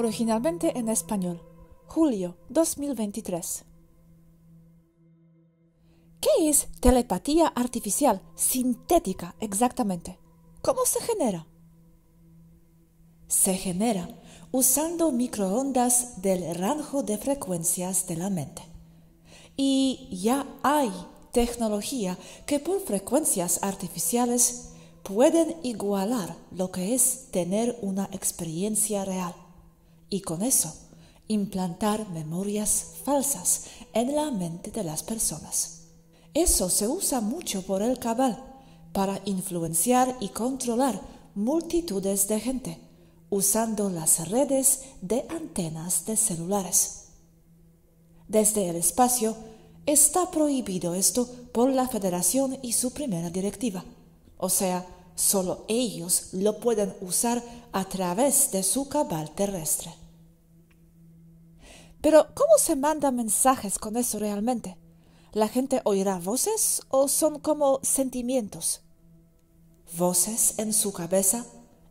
originalmente en español, julio 2023. ¿Qué es telepatía artificial sintética exactamente? ¿Cómo se genera? Se genera usando microondas del rango de frecuencias de la mente. Y ya hay tecnología que por frecuencias artificiales pueden igualar lo que es tener una experiencia real y con eso implantar memorias falsas en la mente de las personas. Eso se usa mucho por el cabal para influenciar y controlar multitudes de gente usando las redes de antenas de celulares. Desde el espacio está prohibido esto por la Federación y su primera directiva, o sea, solo ellos lo pueden usar a través de su cabal terrestre. Pero, ¿cómo se manda mensajes con eso realmente? ¿La gente oirá voces o son como sentimientos? Voces en su cabeza,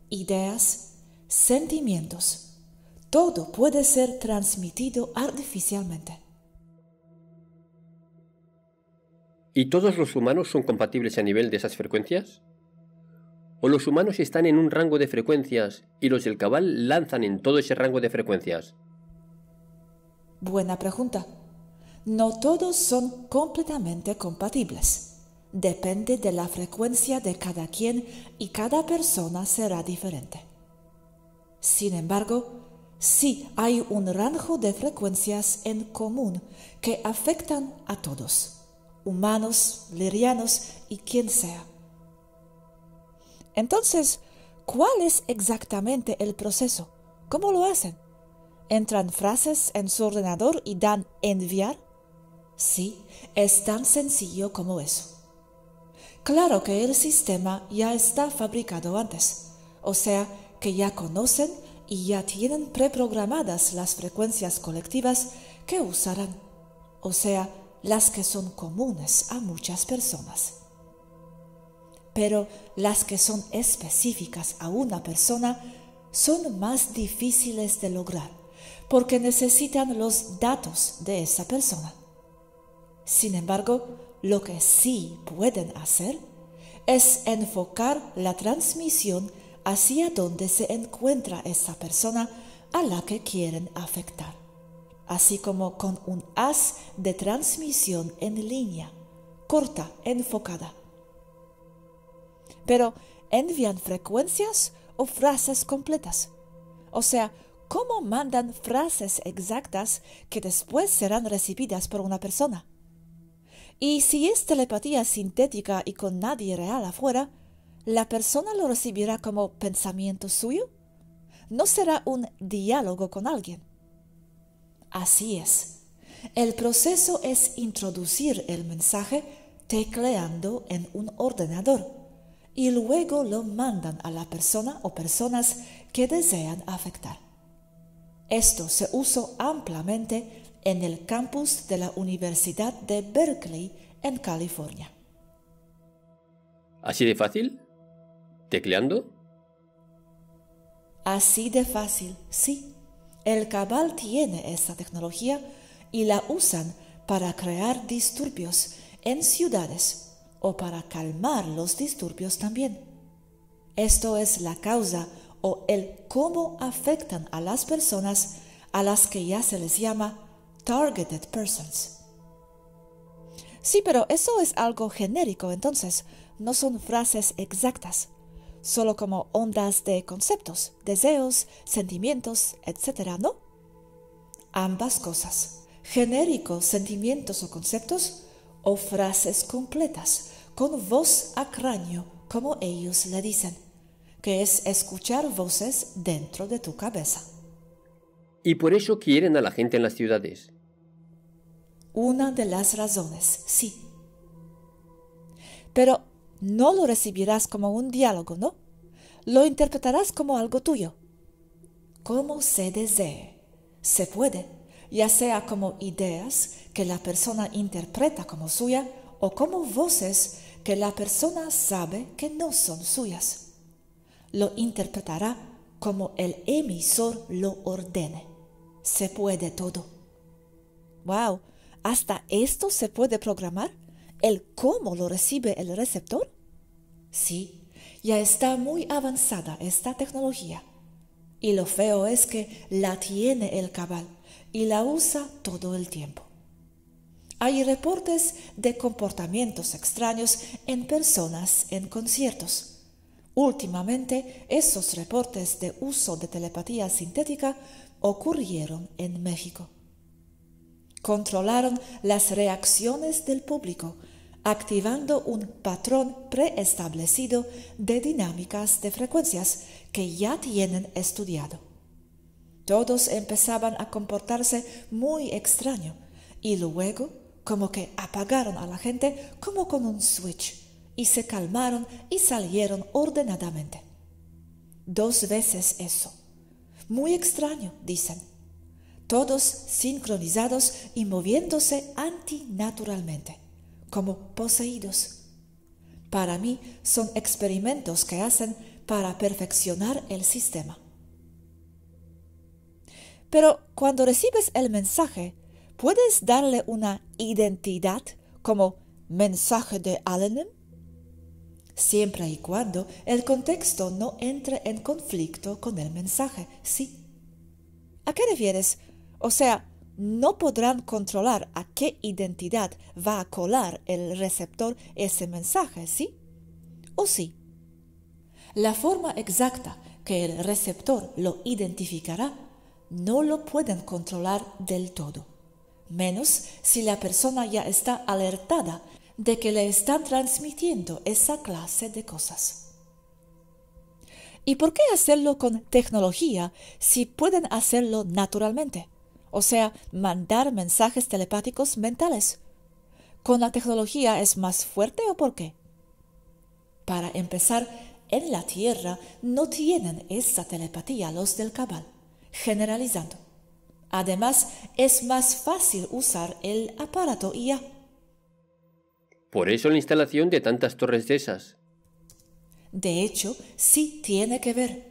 ideas, sentimientos. Todo puede ser transmitido artificialmente. ¿Y todos los humanos son compatibles a nivel de esas frecuencias? o los humanos están en un rango de frecuencias y los del cabal lanzan en todo ese rango de frecuencias? Buena pregunta. No todos son completamente compatibles. Depende de la frecuencia de cada quien y cada persona será diferente. Sin embargo, sí hay un rango de frecuencias en común que afectan a todos, humanos, lirianos y quien sea. Entonces, ¿cuál es exactamente el proceso? ¿Cómo lo hacen? ¿Entran frases en su ordenador y dan enviar? Sí, es tan sencillo como eso. Claro que el sistema ya está fabricado antes, o sea, que ya conocen y ya tienen preprogramadas las frecuencias colectivas que usarán, o sea, las que son comunes a muchas personas pero las que son específicas a una persona son más difíciles de lograr porque necesitan los datos de esa persona. Sin embargo, lo que sí pueden hacer es enfocar la transmisión hacia donde se encuentra esa persona a la que quieren afectar, así como con un haz de transmisión en línea, corta, enfocada pero envían frecuencias o frases completas. O sea, ¿cómo mandan frases exactas que después serán recibidas por una persona? Y si es telepatía sintética y con nadie real afuera, ¿la persona lo recibirá como pensamiento suyo? ¿No será un diálogo con alguien? Así es. El proceso es introducir el mensaje tecleando en un ordenador y luego lo mandan a la persona o personas que desean afectar. Esto se usó ampliamente en el campus de la Universidad de Berkeley en California. ¿Así de fácil? ¿Tecleando? Así de fácil, sí. El cabal tiene esta tecnología y la usan para crear disturbios en ciudades o para calmar los disturbios también. Esto es la causa o el cómo afectan a las personas a las que ya se les llama targeted persons. Sí, pero eso es algo genérico, entonces no son frases exactas, solo como ondas de conceptos, deseos, sentimientos, etc., ¿no? Ambas cosas, genéricos, sentimientos o conceptos, o frases completas con voz a cráneo, como ellos le dicen, que es escuchar voces dentro de tu cabeza. Y por eso quieren a la gente en las ciudades. Una de las razones, sí. Pero no lo recibirás como un diálogo, ¿no? Lo interpretarás como algo tuyo. Como se desee. Se puede ya sea como ideas que la persona interpreta como suya o como voces que la persona sabe que no son suyas. Lo interpretará como el emisor lo ordene. Se puede todo. ¡Wow! ¿Hasta esto se puede programar? ¿El cómo lo recibe el receptor? Sí, ya está muy avanzada esta tecnología. Y lo feo es que la tiene el cabal y la usa todo el tiempo. Hay reportes de comportamientos extraños en personas en conciertos. Últimamente, esos reportes de uso de telepatía sintética ocurrieron en México. Controlaron las reacciones del público, activando un patrón preestablecido de dinámicas de frecuencias que ya tienen estudiado. Todos empezaban a comportarse muy extraño y luego como que apagaron a la gente como con un switch y se calmaron y salieron ordenadamente. Dos veces eso. Muy extraño, dicen. Todos sincronizados y moviéndose antinaturalmente, como poseídos. Para mí son experimentos que hacen para perfeccionar el sistema. Pero cuando recibes el mensaje, puedes darle una identidad como mensaje de allenem siempre y cuando el contexto no entre en conflicto con el mensaje, sí. ¿A qué refieres? O sea, no podrán controlar a qué identidad va a colar el receptor ese mensaje, ¿sí? ¿O sí? La forma exacta que el receptor lo identificará no lo pueden controlar del todo, menos si la persona ya está alertada de que le están transmitiendo esa clase de cosas. ¿Y por qué hacerlo con tecnología si pueden hacerlo naturalmente? O sea, mandar mensajes telepáticos mentales. ¿Con la tecnología es más fuerte o por qué? Para empezar, en la Tierra no tienen esa telepatía los del cabal generalizando. Además, es más fácil usar el aparato IA. Por eso la instalación de tantas torres de esas. De hecho, sí tiene que ver.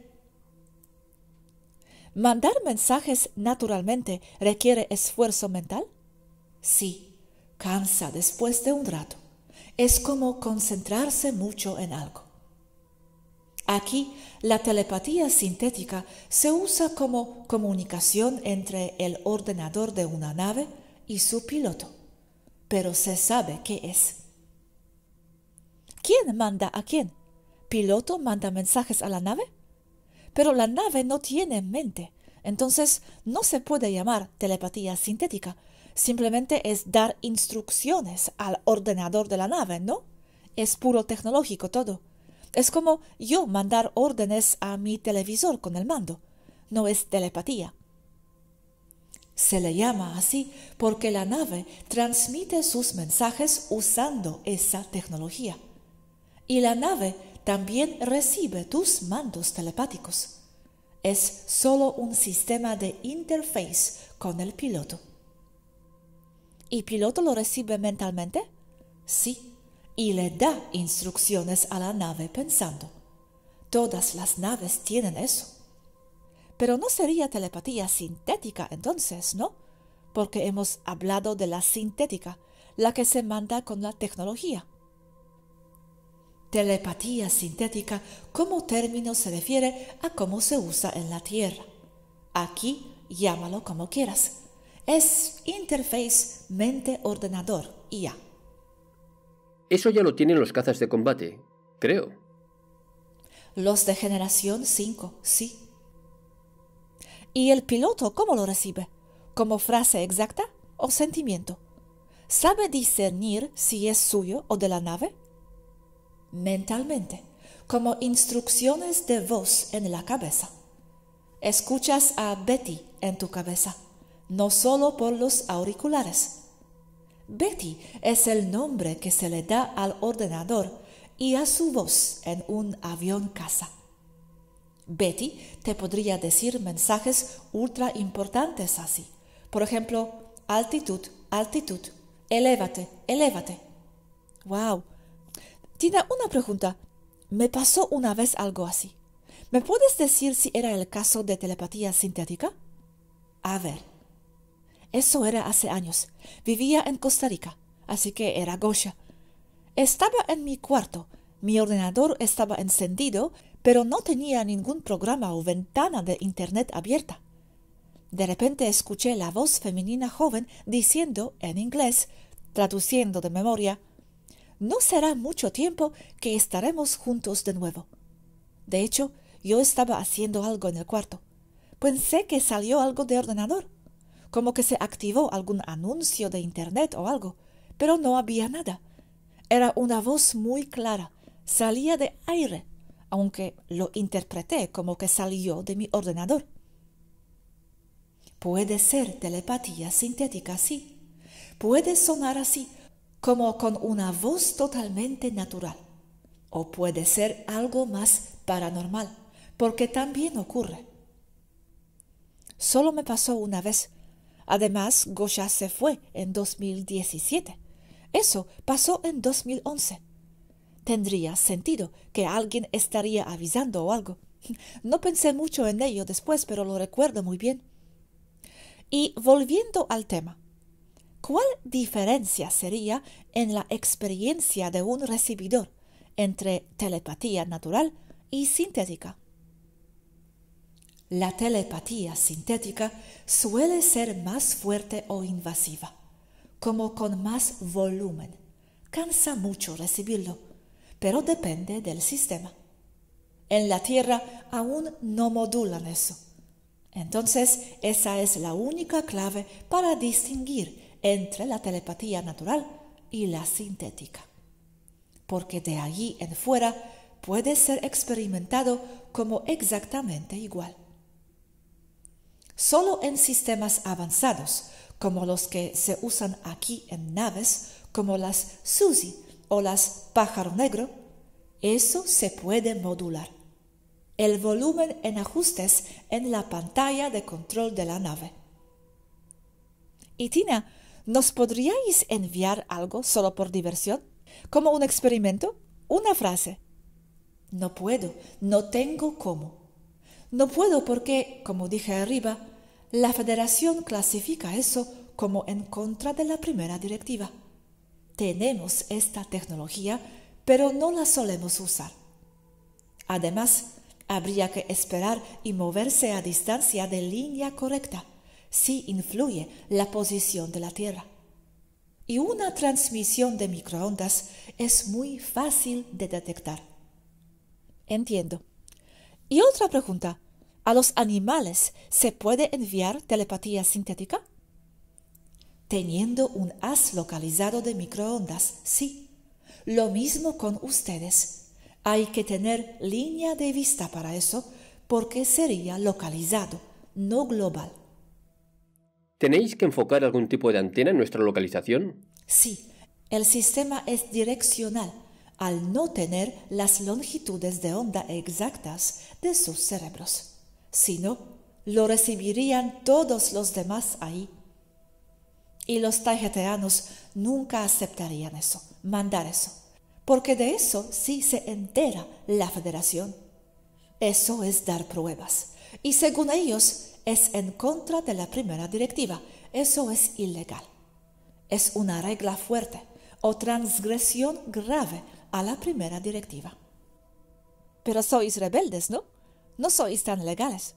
¿Mandar mensajes naturalmente requiere esfuerzo mental? Sí, cansa después de un rato. Es como concentrarse mucho en algo. Aquí, la telepatía sintética se usa como comunicación entre el ordenador de una nave y su piloto, pero se sabe qué es. ¿Quién manda a quién? ¿Piloto manda mensajes a la nave? Pero la nave no tiene mente, entonces no se puede llamar telepatía sintética, simplemente es dar instrucciones al ordenador de la nave, ¿no? Es puro tecnológico todo. Es como yo mandar órdenes a mi televisor con el mando. No es telepatía. Se le llama así porque la nave transmite sus mensajes usando esa tecnología. Y la nave también recibe tus mandos telepáticos. Es solo un sistema de interface con el piloto. ¿Y piloto lo recibe mentalmente? Sí, y le da instrucciones a la nave pensando. Todas las naves tienen eso. Pero no sería telepatía sintética entonces, ¿no? Porque hemos hablado de la sintética, la que se manda con la tecnología. Telepatía sintética como término se refiere a cómo se usa en la Tierra. Aquí llámalo como quieras. Es interface mente-ordenador, IA eso ya lo tienen los cazas de combate, creo. Los de generación 5, sí. ¿Y el piloto cómo lo recibe? ¿Como frase exacta o sentimiento? ¿Sabe discernir si es suyo o de la nave? Mentalmente, como instrucciones de voz en la cabeza. Escuchas a Betty en tu cabeza, no solo por los auriculares Betty es el nombre que se le da al ordenador y a su voz en un avión casa. Betty te podría decir mensajes ultra importantes así. Por ejemplo, altitud, altitud, elévate, elévate. ¡Wow! Tina, una pregunta. Me pasó una vez algo así. ¿Me puedes decir si era el caso de telepatía sintética? A ver. Eso era hace años. Vivía en Costa Rica, así que era gosha. Estaba en mi cuarto. Mi ordenador estaba encendido, pero no tenía ningún programa o ventana de Internet abierta. De repente escuché la voz femenina joven diciendo en inglés, traduciendo de memoria, No será mucho tiempo que estaremos juntos de nuevo. De hecho, yo estaba haciendo algo en el cuarto. Pensé que salió algo de ordenador como que se activó algún anuncio de Internet o algo, pero no había nada. Era una voz muy clara, salía de aire, aunque lo interpreté como que salió de mi ordenador. Puede ser telepatía sintética, sí. Puede sonar así, como con una voz totalmente natural. O puede ser algo más paranormal, porque también ocurre. Solo me pasó una vez, Además, Goya se fue en 2017. Eso pasó en 2011. Tendría sentido que alguien estaría avisando o algo. No pensé mucho en ello después, pero lo recuerdo muy bien. Y volviendo al tema, ¿cuál diferencia sería en la experiencia de un recibidor entre telepatía natural y sintética? La telepatía sintética suele ser más fuerte o invasiva, como con más volumen. Cansa mucho recibirlo, pero depende del sistema. En la Tierra aún no modulan eso. Entonces, esa es la única clave para distinguir entre la telepatía natural y la sintética. Porque de allí en fuera puede ser experimentado como exactamente igual. Solo en sistemas avanzados, como los que se usan aquí en naves, como las Suzy o las Pájaro Negro, eso se puede modular. El volumen en ajustes en la pantalla de control de la nave. Y Tina, ¿nos podríais enviar algo solo por diversión? ¿Como un experimento? ¿Una frase? No puedo, no tengo cómo. No puedo porque, como dije arriba, la federación clasifica eso como en contra de la primera directiva. Tenemos esta tecnología, pero no la solemos usar. Además, habría que esperar y moverse a distancia de línea correcta, si influye la posición de la Tierra. Y una transmisión de microondas es muy fácil de detectar. Entiendo. Y otra pregunta. ¿A los animales se puede enviar telepatía sintética? Teniendo un haz localizado de microondas, sí. Lo mismo con ustedes. Hay que tener línea de vista para eso, porque sería localizado, no global. ¿Tenéis que enfocar algún tipo de antena en nuestra localización? Sí, el sistema es direccional al no tener las longitudes de onda exactas de sus cerebros sino lo recibirían todos los demás ahí. Y los tajeteanos nunca aceptarían eso, mandar eso, porque de eso sí se entera la federación. Eso es dar pruebas. Y según ellos, es en contra de la primera directiva. Eso es ilegal. Es una regla fuerte o transgresión grave a la primera directiva. Pero sois rebeldes, ¿no? no sois tan legales.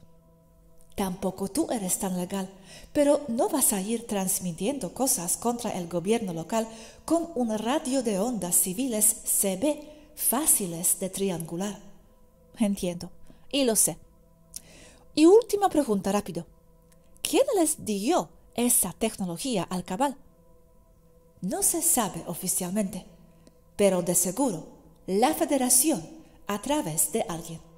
Tampoco tú eres tan legal, pero no vas a ir transmitiendo cosas contra el gobierno local con un radio de ondas civiles CB fáciles de triangular. Entiendo, y lo sé. Y última pregunta rápido. ¿Quién les dio esa tecnología al cabal? No se sabe oficialmente, pero de seguro la federación a través de alguien.